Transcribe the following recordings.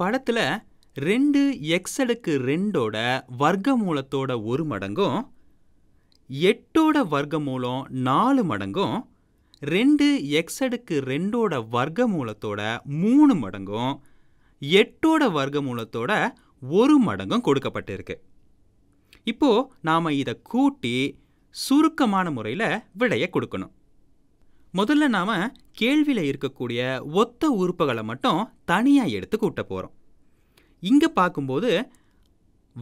படத்தில் ரெண்டு எக்ஸ் அடுக்கு ரெண்டோட வர்க்க மூலத்தோட ஒரு மடங்கும் எட்டோட வர்க்க மூலம் நாலு மடங்கும் ரெண்டு எக்ஸ் அடுக்கு ரெண்டோட வர்க்க மூலத்தோட மூணு மடங்கும் எட்டோட வர்க்க மூலத்தோட ஒரு மடங்கும் கொடுக்கப்பட்டிருக்கு இப்போது நாம் இதை கூட்டி சுருக்கமான முறையில் விடையை கொடுக்கணும் முதல்ல நாம் கேள்வியில் இருக்கக்கூடிய ஒத்த உறுப்புகளை மட்டும் தனியாக எடுத்து கூட்ட போகிறோம் இங்கே பார்க்கும்போது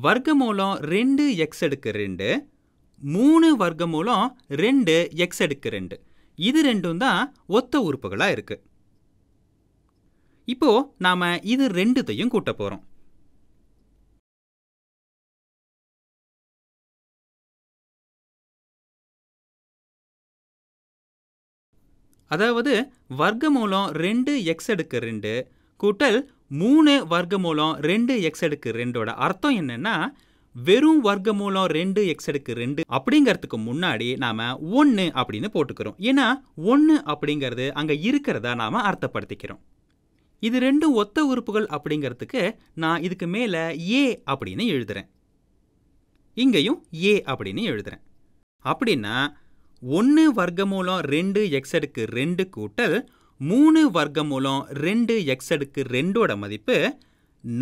வர்க்கமூலம் ரெண்டு எக்ஸ் எடுக்கு ரெண்டு மூணு வர்க்கமூலம் ரெண்டு எக்ஸ் எடுக்கு ரெண்டு இது ரெண்டும் தான் ஒத்த உறுப்புகளாக இருக்குது இப்போது நாம் இது ரெண்டுத்தையும் கூட்ட போகிறோம் அதாவது வர்க்கமூலம் ரெண்டு எக்ஸ் எடுக்க ரெண்டு கூட்டல் மூணு வர்க்கமூலம் ரெண்டு எக்ஸ் எடுக்கு ரெண்டோட அர்த்தம் என்னென்னா வெறும் வர்க்கமூலம் ரெண்டு எக்ஸ் எடுக்கு ரெண்டு அப்படிங்கிறதுக்கு முன்னாடி நாம் ஒன்று அப்படின்னு போட்டுக்கிறோம் ஏன்னா ஒன்று அப்படிங்கிறது அங்கே இருக்கிறதா நாம் அர்த்தப்படுத்திக்கிறோம் இது ரெண்டும் ஒத்த உறுப்புகள் அப்படிங்கிறதுக்கு நான் இதுக்கு மேலே ஏ அப்படின்னு எழுதுகிறேன் இங்கேயும் ஏ அப்படின்னு எழுதுகிறேன் அப்படின்னா ஒன்று வர்க்கமூலம் ரெண்டு எக்ஸ் அடுக்கு ரெண்டு கூட்டல் மூணு வர்க்கமூலம் ரெண்டு எக்ஸ் அடுக்கு ரெண்டோட மதிப்பு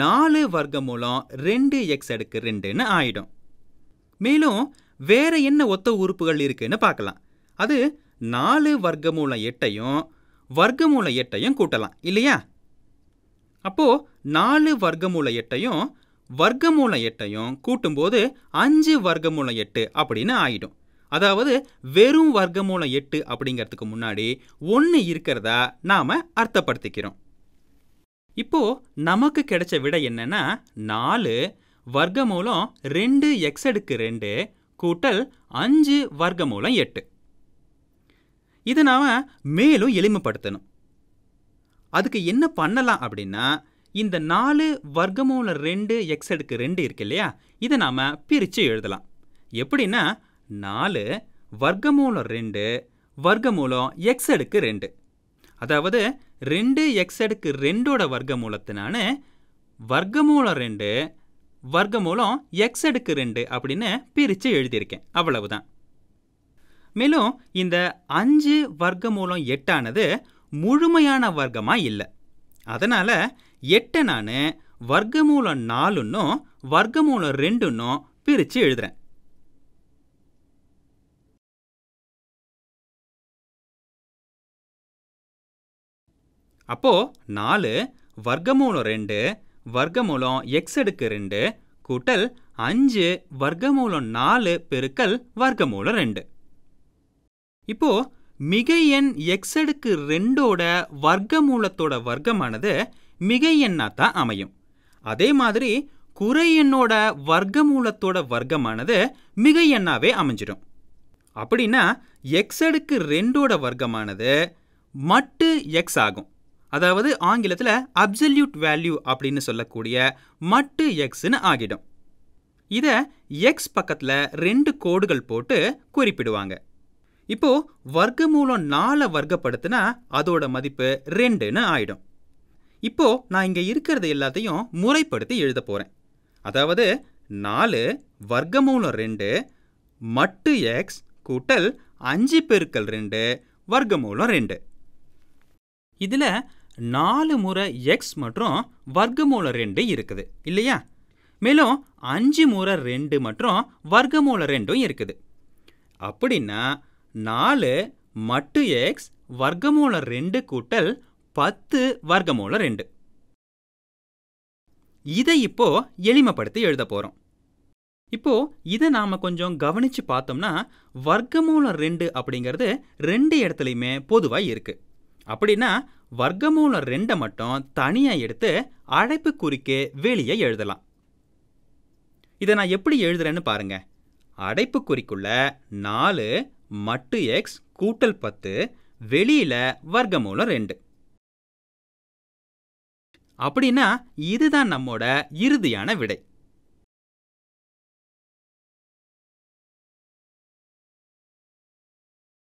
நாலு வர்க்கமூலம் ரெண்டு எக்ஸ் அடுக்கு ரெண்டுன்னு ஆயிடும் மேலும் வேறு என்ன ஒத்த உறுப்புகள் இருக்குன்னு பார்க்கலாம் அது நாலு வர்க்கமூலம் எட்டையும் வர்க்கமூலம் எட்டையும் கூட்டலாம் இல்லையா அப்போது நாலு வர்க்கமூல எட்டையும் வர்க்கமூலம் எட்டையும் கூட்டும்போது அஞ்சு வர்க்கமூலம் எட்டு அப்படின்னு ஆயிடும் அதாவது வெறும் வர்க்கமூலம் எட்டு அப்படிங்கிறதுக்கு முன்னாடி ஒன்று இருக்கிறதா நாம் அர்த்தப்படுத்திக்கிறோம் இப்போது நமக்கு கிடைச்ச விடை என்னன்னா நாலு வர்க்கமூலம் ரெண்டு எக்ஸ் அடுக்கு ரெண்டு கூட்டல் அஞ்சு வர்க்கமூலம் எட்டு இதை நாம் மேலும் எளிமைப்படுத்தணும் அதுக்கு என்ன பண்ணலாம் அப்படின்னா இந்த நாலு வர்க்கமூலம் ரெண்டு எக்ஸ் அடுக்கு ரெண்டு இருக்கு இல்லையா இதை நாம் பிரித்து எழுதலாம் எப்படின்னா நாலு வர்க்கமூலம் ரெண்டு வர்க்கமூலம் எக்ஸ் அடுக்கு ரெண்டு அதாவது ரெண்டு எக்ஸ் அடுக்கு ரெண்டோட வர்க்கமூலத்தினான வர்க்கமூலம் ரெண்டு வர்க்கமூலம் எக்ஸ் அடுக்கு ரெண்டு அப்படின்னு பிரித்து எழுதியிருக்கேன் அவ்வளவுதான் மேலும் இந்த அஞ்சு வர்க்கமூலம் எட்டானது முழுமையான வர்க்கமாக இல்லை அதனால் எட்டை நான் வர்க்கமூலம் நாலுன்னும் வர்க்கமூலம் ரெண்டுன்னும் பிரித்து எழுதுகிறேன் அப்போ நாலு வர்க்கமூலம் ரெண்டு வர்க்கமூலம் எக்ஸ் அடுக்கு ரெண்டு கூட்டல் அஞ்சு வர்க்கமூலம் நாலு பெருக்கல் வர்க்கமூலம் ரெண்டு இப்போ மிகை எண் எக்ஸ் அடுக்கு ரெண்டோட வர்க்கமூலத்தோட வர்க்கமானது மிகை எண்ணா தான் அமையும் அதே மாதிரி குறை எண்ணோட வர்க்கமூலத்தோட வர்க்கமானது மிகை எண்ணாவே அமைஞ்சிடும் அப்படின்னா எக்ஸ் அடுக்கு ரெண்டோட வர்க்கமானது மட்டு எக்ஸ் ஆகும் அதாவது ஆங்கிலத்தில் அப்சல்யூட் வேல்யூ அப்படின்னு சொல்லக்கூடிய மட்டு எக்ஸ்னு ஆகிடும் இதை எக்ஸ் பக்கத்தில் ரெண்டு கோடுகள் போட்டு குறிப்பிடுவாங்க இப்போ வர்க்கமூலம் நாலை வர்க்கப்படுத்தினா அதோட மதிப்பு ரெண்டுன்னு ஆயிடும் இப்போ நான் இங்கே இருக்கிறது எல்லாத்தையும் முறைப்படுத்தி எழுத போகிறேன் அதாவது நாலு வர்க்கமூலம் ரெண்டு மட்டு எக்ஸ் கூட்டல் அஞ்சு பெருக்கல் ரெண்டு வர்க்கமூலம் ரெண்டு இதில் நாலு முறை எக்ஸ் மற்றும் வர்க்கமூல ரெண்டு இருக்குது இல்லையா மேலும் அஞ்சு முறை ரெண்டு மற்றும் வர்க்கமூல ரெண்டும் இருக்குது அப்படின்னா நாலு மட்டு எக்ஸ் வர்க்கமூல ரெண்டு கூட்டல் பத்து வர்க்கமூல ரெண்டு இதை இப்போ எளிமைப்படுத்தி எழுத போகிறோம் இப்போ இதை நாம் கொஞ்சம் கவனித்து பார்த்தோம்னா வர்க்கமூலம் ரெண்டு அப்படிங்கிறது ரெண்டு இடத்துலையுமே பொதுவாக இருக்குது அப்படின்னா வர்க்கமூலம் ரெண்டை மட்டும் தனியாக எடுத்து அழைப்பு குறிக்கு வெளியே எழுதலாம் இதை நான் எப்படி எழுதுறேன்னு பாருங்க அடைப்பு குறிக்குள்ள நாலு மட்டு எக்ஸ் கூட்டல் பத்து வெளியில வர்க்கமூலம் ரெண்டு அப்படின்னா இதுதான் நம்மோட இறுதியான விடை